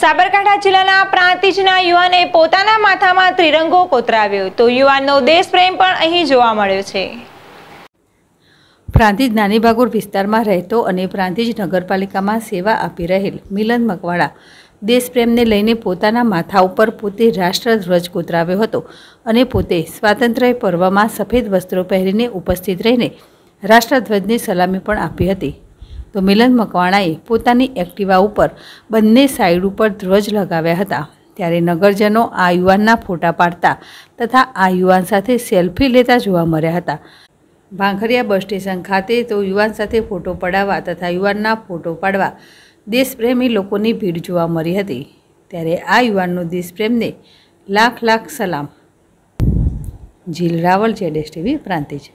સાબરકાંઠા જિલ્લાના પ્રાંતિજના યુવાને પોતાના માથામાં ત્રિરંગો કોતરાવ્યો તો યુવાનનો દેશપ્રેમ પણ અહીં જોવા મળ્યો છે પ્રાંતિજ નાની બાગુર વિસ્તારમાં રહેતો અને પ્રાંતિજ નગરપાલિકામાં સેવા આપી રહેલ મિલન મકવાડા દેશપ્રેમને લઈને પોતાના માથા ઉપર પોતે રાષ્ટ્રધ્વજ કોતરાવ્યો હતો અને પોતે સ્વાતંત્ર્ય પર્વમાં સફેદ વસ્ત્રો પહેરીને ઉપસ્થિત રહીને રાષ્ટ્રધ્વજની સલામી પણ આપી હતી તો મિલન મકવાણાએ પોતાની એક્ટિવા ઉપર બંને સાઈડ ઉપર ધ્વજ લગાવ્યા હતા ત્યારે નગરજનો આ યુવાનના ફોટા પાડતા તથા આ યુવાન સાથે સેલ્ફી લેતા જોવા મળ્યા હતા ભાંખરિયા બસ સ્ટેશન ખાતે તો યુવાન સાથે ફોટો પડાવવા તથા યુવાનના ફોટો પાડવા દેશપ્રેમી લોકોની ભીડ જોવા મળી હતી ત્યારે આ યુવાનનો દેશપ્રેમને લાખ લાખ સલામ જીલ રાવલ જેડેશ ટીવી પ્રાંતિજ